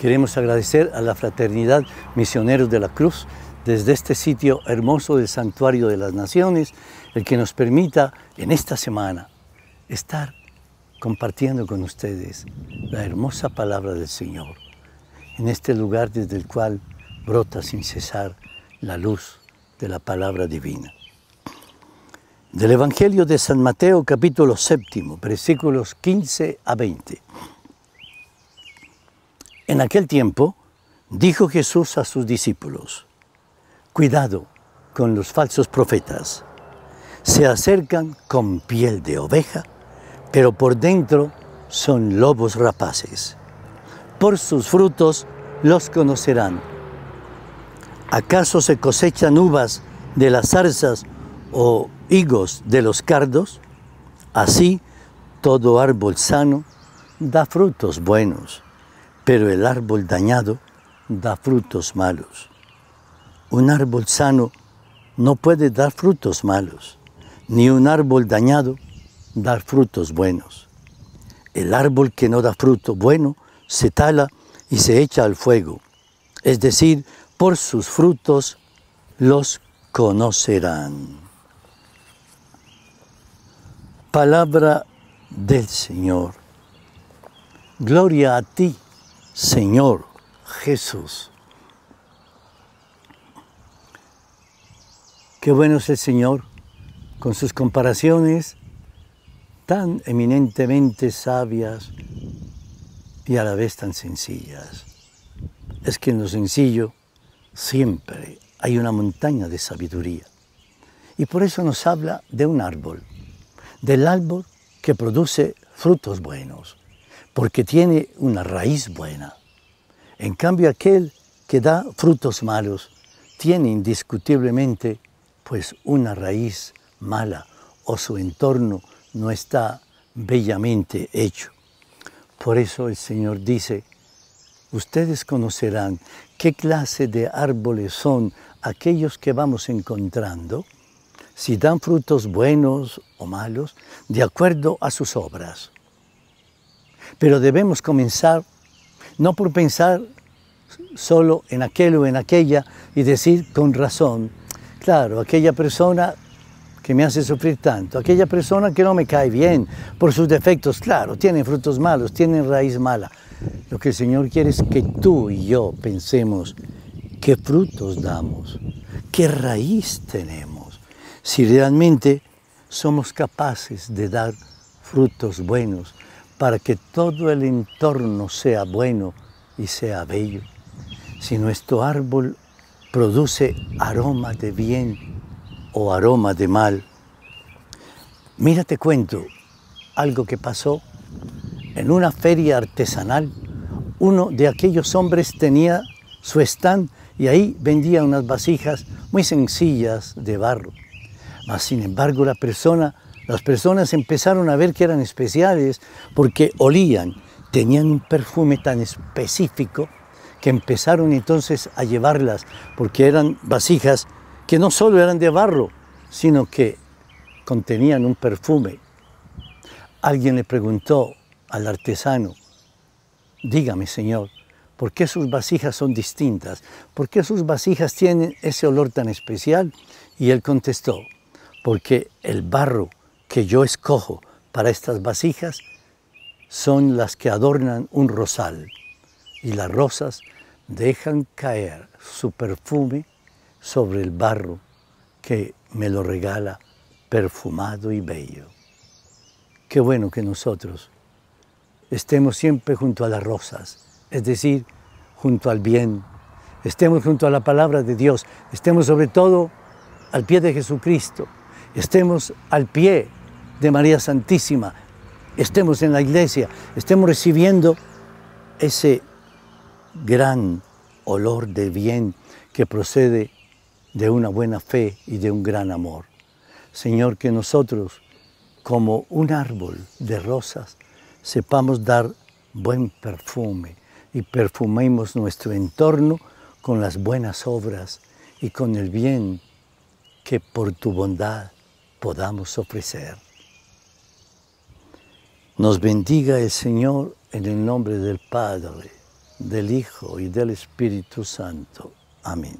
Queremos agradecer a la Fraternidad Misioneros de la Cruz desde este sitio hermoso del Santuario de las Naciones, el que nos permita en esta semana estar compartiendo con ustedes la hermosa palabra del Señor, en este lugar desde el cual brota sin cesar la luz de la palabra divina. Del Evangelio de San Mateo capítulo séptimo, versículos 15 a 20. En aquel tiempo dijo Jesús a sus discípulos, cuidado con los falsos profetas. Se acercan con piel de oveja, pero por dentro son lobos rapaces. Por sus frutos los conocerán. ¿Acaso se cosechan uvas de las zarzas o higos de los cardos? Así, todo árbol sano da frutos buenos pero el árbol dañado da frutos malos. Un árbol sano no puede dar frutos malos, ni un árbol dañado dar frutos buenos. El árbol que no da fruto bueno se tala y se echa al fuego, es decir, por sus frutos los conocerán. Palabra del Señor. Gloria a ti, Señor Jesús. Qué bueno es el Señor con sus comparaciones tan eminentemente sabias y a la vez tan sencillas. Es que en lo sencillo siempre hay una montaña de sabiduría. Y por eso nos habla de un árbol, del árbol que produce frutos buenos porque tiene una raíz buena. En cambio, aquel que da frutos malos tiene indiscutiblemente pues una raíz mala o su entorno no está bellamente hecho. Por eso el Señor dice, ustedes conocerán qué clase de árboles son aquellos que vamos encontrando, si dan frutos buenos o malos, de acuerdo a sus obras. Pero debemos comenzar no por pensar solo en aquel o en aquella y decir con razón, claro, aquella persona que me hace sufrir tanto, aquella persona que no me cae bien por sus defectos, claro, tiene frutos malos, tiene raíz mala. Lo que el Señor quiere es que tú y yo pensemos qué frutos damos, qué raíz tenemos, si realmente somos capaces de dar frutos buenos, para que todo el entorno sea bueno y sea bello. Si nuestro árbol produce aroma de bien o aroma de mal, mira te cuento algo que pasó en una feria artesanal. Uno de aquellos hombres tenía su stand y ahí vendía unas vasijas muy sencillas de barro. Mas, sin embargo, la persona las personas empezaron a ver que eran especiales porque olían, tenían un perfume tan específico que empezaron entonces a llevarlas porque eran vasijas que no solo eran de barro, sino que contenían un perfume. Alguien le preguntó al artesano, dígame Señor, ¿por qué sus vasijas son distintas? ¿Por qué sus vasijas tienen ese olor tan especial? Y él contestó, porque el barro que yo escojo para estas vasijas son las que adornan un rosal y las rosas dejan caer su perfume sobre el barro que me lo regala perfumado y bello. Qué bueno que nosotros estemos siempre junto a las rosas, es decir, junto al bien, estemos junto a la palabra de Dios, estemos sobre todo al pie de Jesucristo, estemos al pie de María Santísima, estemos en la iglesia, estemos recibiendo ese gran olor de bien que procede de una buena fe y de un gran amor. Señor, que nosotros, como un árbol de rosas, sepamos dar buen perfume y perfumemos nuestro entorno con las buenas obras y con el bien que por tu bondad podamos ofrecer. Nos bendiga el Señor en el nombre del Padre, del Hijo y del Espíritu Santo. Amén.